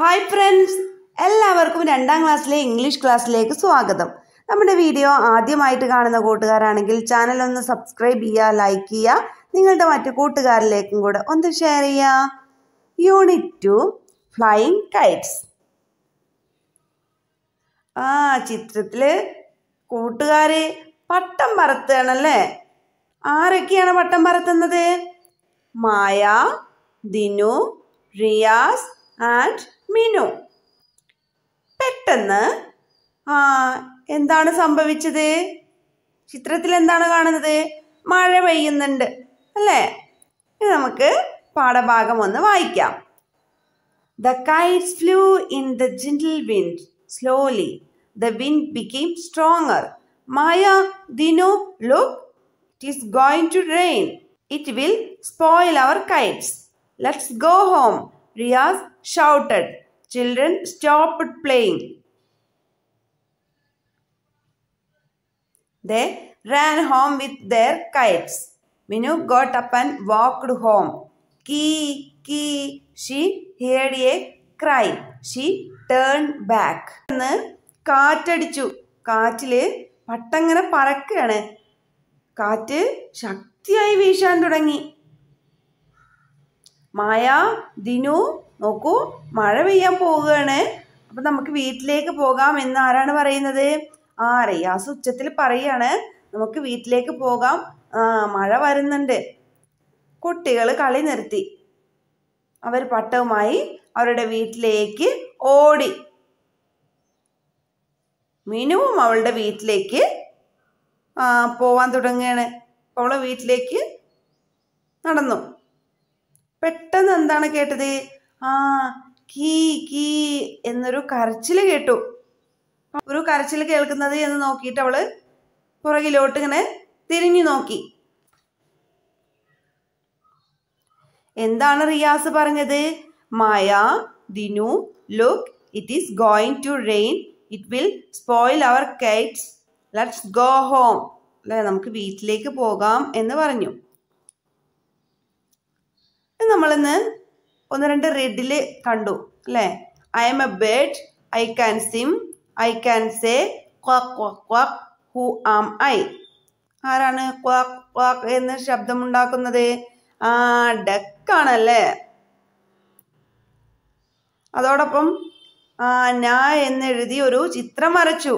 Hi friends എല്ലാവർക്കും രണ്ടാം ക്ലാസ്സിലെ ഇംഗ്ലീഷ് ക്ലാസ്സിലേക്ക് സ്വാഗതം നമ്മുടെ വീഡിയോ ആദ്യമായിട്ട് കാണുന്ന കൂട്ടുകാരാണെങ്കിൽ ചാനൽ ഒന്ന് സബ്സ്ക്രൈബ് ചെയ്യുക ലൈക്ക് ചെയ്യുക നിങ്ങളുടെ മറ്റു കൂട്ടുകാരിലേക്കും കൂടെ ഒന്ന് ഷെയർ ചെയ്യുക യൂണിറ്റ് ടു ഫ്ലൈങ് കൈറ്റ്സ് ആ ചിത്രത്തിൽ കൂട്ടുകാരെ പട്ടം പറത്തുകയാണല്ലേ ആരൊക്കെയാണ് പട്ടം പറത്തുന്നത് മായ ദിനു റിയാസ് ആൻഡ് മിനു പെട്ടെന്ന് ആ എന്താണ് സംഭവിച്ചത് ചിത്രത്തിൽ എന്താണ് കാണുന്നത് മഴ പെയ്യുന്നുണ്ട് അല്ലേ ഇനി നമുക്ക് പാഠഭാഗം ഒന്ന് വായിക്കാം the kites flew in the gentle wind slowly the wind became stronger Maya Dinu look it is going to rain it will spoil our kites let's go home Riyas shouted Children stopped playing. They ran home with their kites. Minu got up and walked home. Kee, kee, she heard a cry. She turned back. കാറ്റടിച്ചു കാറ്റിൽ പട്ടങ്ങനെ പറക്കുകയാണ് കാറ്റ് ശക്തിയായി വീശാൻ തുടങ്ങി മായ ദിനു നോക്കൂ മഴ പെയ്യാൻ പോവുകയാണ് അപ്പം നമുക്ക് വീട്ടിലേക്ക് പോകാം എന്ന് ആരാണ് പറയുന്നത് ആ റിയാസ് ഉച്ചത്തിൽ പറയാണ് നമുക്ക് വീട്ടിലേക്ക് പോകാം ആ മഴ വരുന്നുണ്ട് കുട്ടികൾ കളി നിർത്തി അവർ പട്ടവുമായി അവരുടെ വീട്ടിലേക്ക് ഓടി മിനുവും അവളുടെ വീട്ടിലേക്ക് പോവാൻ തുടങ്ങുകയാണ് അവളെ വീട്ടിലേക്ക് നടന്നു പെട്ടെന്ന് എന്താണ് കേട്ടത് ആ കീ കീ എന്നൊരു കരച്ചിൽ കേട്ടു ഒരു കരച്ചിൽ കേൾക്കുന്നത് എന്ന് നോക്കിയിട്ട് അവള് പുറകിലോട്ട് ഇങ്ങനെ തിരിഞ്ഞു നോക്കി എന്താണ് റിയാസ് പറഞ്ഞത് Maya Dinu look it is going to rain it will spoil our kites let's go home അല്ലേ നമുക്ക് വീട്ടിലേക്ക് പോകാം എന്ന് പറഞ്ഞു നമ്മളിന്ന് ഒന്ന് രണ്ട് റെഡിൽ കണ്ടു അല്ലേ I am a bird I can swim I can say quack quack quack who am I ആരാണ് ക്വാക് ക്വാക് എന്ന് ശബ്ദമുണ്ടാക്കുന്നത് ആ ഡക്കാണല്ലേ അതോടൊപ്പം ആ ഞാ എന്നെഴുതി ഒരു ചിത്രം വരച്ചു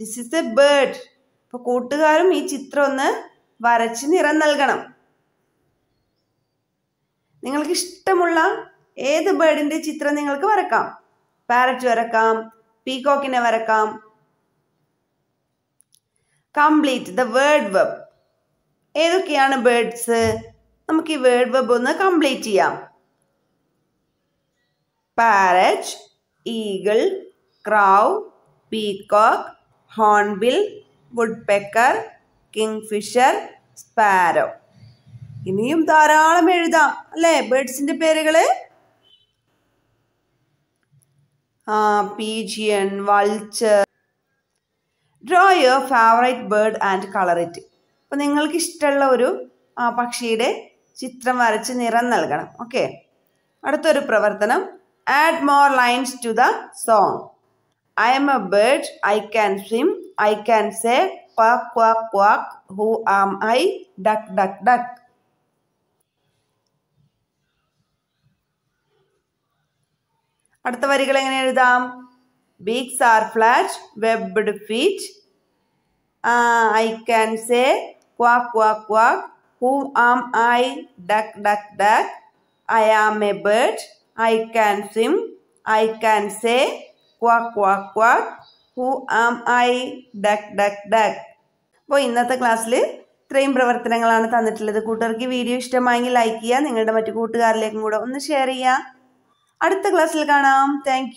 ദിസ് ഇസ് എ ബേഡ് അപ്പോൾ കൂട്ടുകാരും ഈ ചിത്രം ഒന്ന് വരച്ച് നിറം നൽകണം നിങ്ങൾക്ക് ഇഷ്ടമുള്ള ഏത് ബേഡിൻ്റെ ചിത്രം നിങ്ങൾക്ക് വരക്കാം പാരറ്റ് വരക്കാം പീകോക്കിനെ വരക്കാം കംപ്ലീറ്റ് ദ വേർഡ് വെബ് ഏതൊക്കെയാണ് ബേർഡ്സ് നമുക്ക് ഈ വേർഡ് വെബ് ഒന്ന് കംപ്ലീറ്റ് ചെയ്യാം parrot eagle crow peacock hornbill pecker kingfisher sparrow ഇനിയും ധാരാളം എഴുതാം അല്ലേ ബേർഡ്സിൻ്റെ പേരുകള് ആ pigeon vulture draw your favourite bird and colour it അപ്പോൾ നിങ്ങൾക്ക് ഇഷ്ടമുള്ള ഒരു പക്ഷിയുടെ ചിത്രം വരച്ച് നിറം നൽകണം ഓക്കെ അടുത്തൊരു പ്രവർത്തനം add more lines to the song I am a bird I can swim I can say quack quack quack who am I duck duck duck അടുത്ത വരികൾ എങ്ങനെ എഴുതാം beaks are flat webbed feet I can say quack quack quack who am I duck duck duck I am a bird I can swim I can say quack quack quack who am I duck duck duck അപ്പോൾ ഇന്നത്തെ ക്ലാസ്സിൽ ഇത്രയും പ്രവർത്തനങ്ങളാണ് തന്നിട്ടുള്ളത് കൂട്ടുകാർക്ക് video ഇഷ്ടമായെങ്കിൽ like ചെയ്യുക നിങ്ങളുടെ മറ്റു കൂട്ടുകാരിലേക്കും കൂടെ ഒന്ന് ഷെയർ ചെയ്യുക അടുത്ത ക്ലാസ്സിൽ കാണാം താങ്ക്